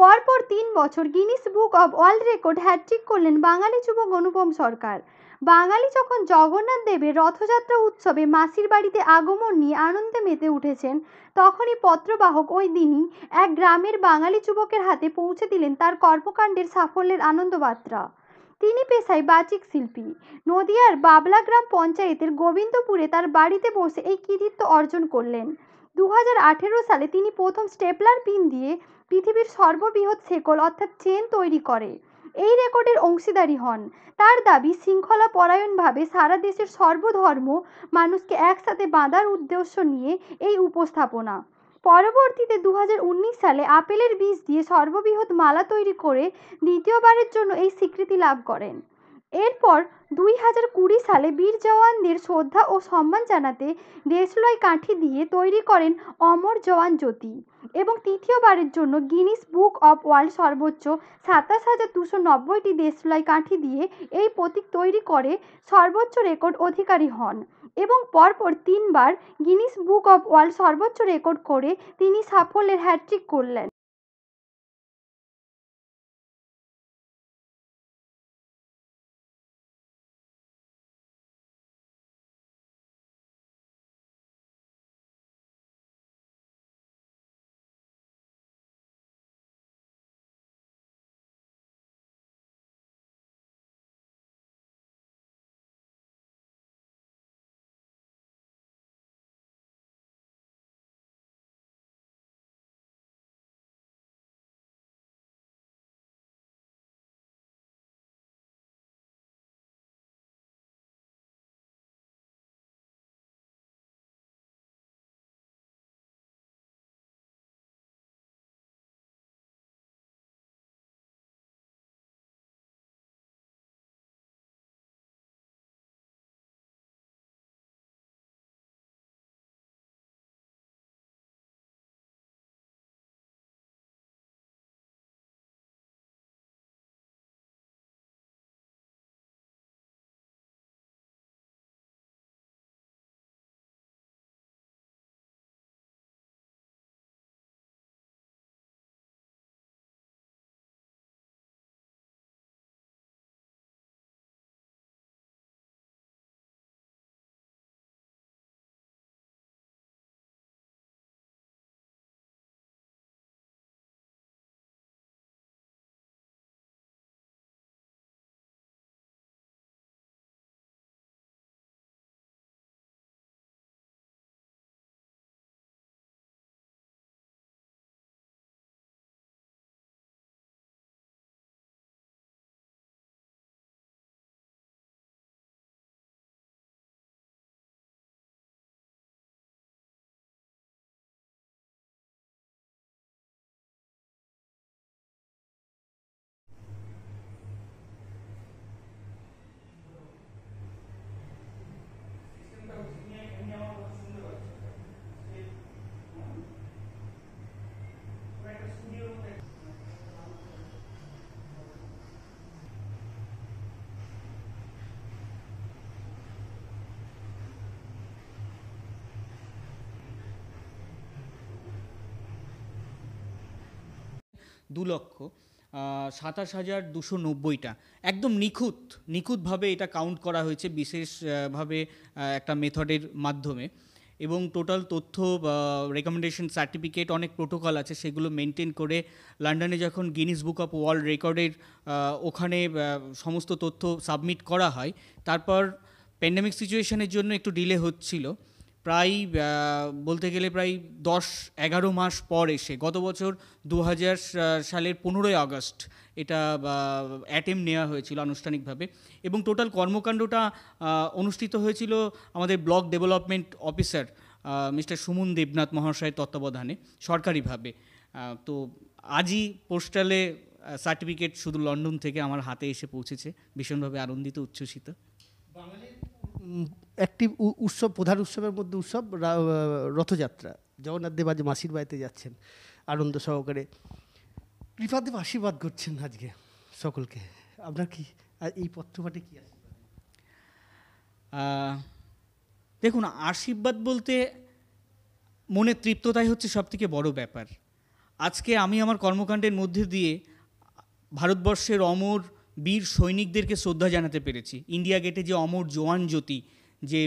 পরপর তিন বছর Guinness Book of World Record hat trick করলেন বাঙালি যুবক অনুপম সরকার বাঙালি যখন জগন্নাথ দেবের রথযাত্রা উৎসবে মাসির বাড়িতে আগমন নিয়ে আনন্দে মেতে উঠেছেন তখনই পত্রবাহক ওই দিনই এক গ্রামের বাঙালি যুবকের হাতে পৌঁছে দিলেন তার কর্মকাণ্ডের সাফল্যের আনন্দবার্তা তিনি পেশায় বাচিক শিল্পী নদিয়ার বাবলা গ্রাম পঞ্চায়েতের গোবিন্দপুরে তার বাড়িতে বসে এই কৃতিত্ব অর্জন করলেন দু সালে তিনি প্রথম স্টেপলার পিন দিয়ে পৃথিবীর সর্ববৃহৎ শেকল অর্থাৎ চেন তৈরি করে এই রেকর্ডের অংশীদারি হন তার দাবি শৃঙ্খলা পরায়ণভাবে সারা দেশের সর্বধর্ম মানুষকে একসাথে বাঁধার উদ্দেশ্য নিয়ে এই উপস্থাপনা পরবর্তীতে দু সালে আপেলের বীজ দিয়ে সর্ববৃহৎ মালা তৈরি করে দ্বিতীয়বারের জন্য এই স্বীকৃতি লাভ করেন এরপর দুই হাজার কুড়ি সালে বীর জওয়ানদের শ্রদ্ধা ও সম্মান জানাতে দেশলয় কাঠি দিয়ে তৈরি করেন অমর জওয়ান জ্যোতি এবং তৃতীয়বারের জন্য গিনিস বুক অব ওয়ার্ল্ড সর্বোচ্চ সাতাশ হাজার দুশো নব্বইটি দেশলাই কাঠি দিয়ে এই প্রতীক তৈরি করে সর্বোচ্চ রেকর্ড অধিকারী হন এবং পরপর তিনবার গিনিস বুক অব ওয়ার্ল্ড সর্বোচ্চ রেকর্ড করে তিনি সাফল্যের হ্যাট্রিক করলেন দু লক্ষ সাতাশ হাজার দুশো নব্বইটা একদম নিখুঁত নিখুঁতভাবে এটা কাউন্ট করা হয়েছে বিশেষভাবে একটা মেথডের মাধ্যমে এবং টোটাল তথ্য রেকমেন্ডেশন সার্টিফিকেট অনেক প্রোটোকল আছে সেগুলো মেনটেন করে লন্ডনে যখন গিনিস বুক অফ ওয়ার্ল্ড রেকর্ডের ওখানে সমস্ত তথ্য সাবমিট করা হয় তারপর প্যান্ডামিক সিচুয়েশনের জন্য একটু ডিলে হচ্ছিলো প্রায় বলতে গেলে প্রায় দশ এগারো মাস পর এসে গত বছর দু সালের পনেরোই আগস্ট এটা অ্যাটেম নেওয়া হয়েছিল আনুষ্ঠানিকভাবে এবং টোটাল কর্মকাণ্ডটা অনুষ্ঠিত হয়েছিল আমাদের block development officer mister Suman Debnath মহাশয়ের তত্ত্বাবধানে সরকারিভাবে তো আজই পোস্টালে সার্টিফিকেট শুধু লন্ডন থেকে আমার হাতে এসে পৌঁছেছে ভীষণভাবে আনন্দিত উচ্ছ্বসিত বাঙালির একটি উৎসব প্রধান উৎসবের মধ্যে উৎসব রথযাত্রা জগন্নাথ দেব আজ মাসির বাড়িতে যাচ্ছেন আনন্দ সহকারে কৃপাদেব আশীর্বাদ করছেন আজকে সকলকে আপনার কি এই পত্রপাঠে কি আছে দেখুন আশীর্বাদ বলতে মনে তৃপ্ততাই হচ্ছে সবথেকে বড় ব্যাপার আজকে আমি আমার কর্মকাণ্ডের মধ্যে দিয়ে ভারতবর্ষের অমর বীর সৈনিকদেরকে শ্রদ্ধা জানাতে পেরেছি ইন্ডিয়া গেটে যে অমর জোয়ান জ্যোতি যে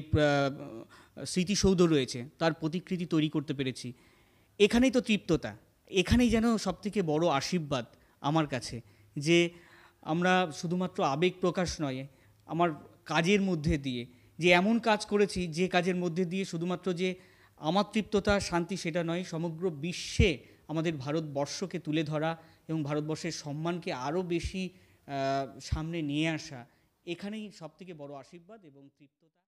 স্মৃতিসৌধ রয়েছে তার প্রতিকৃতি তৈরি করতে পেরেছি এখানেই তো তৃপ্ততা এখানেই যেন সবথেকে বড় আশীর্বাদ আমার কাছে যে আমরা শুধুমাত্র আবেগ প্রকাশ নয় আমার কাজের মধ্যে দিয়ে যে এমন কাজ করেছি যে কাজের মধ্যে দিয়ে শুধুমাত্র যে আমার তৃপ্ততা শান্তি সেটা নয় সমগ্র বিশ্বে আমাদের ভারতবর্ষকে তুলে ধরা এবং ভারতবর্ষের সম্মানকে আরও বেশি সামনে নিয়ে আসা এখানেই সবথেকে বড় আশীর্বাদ এবং তৃপ্ততা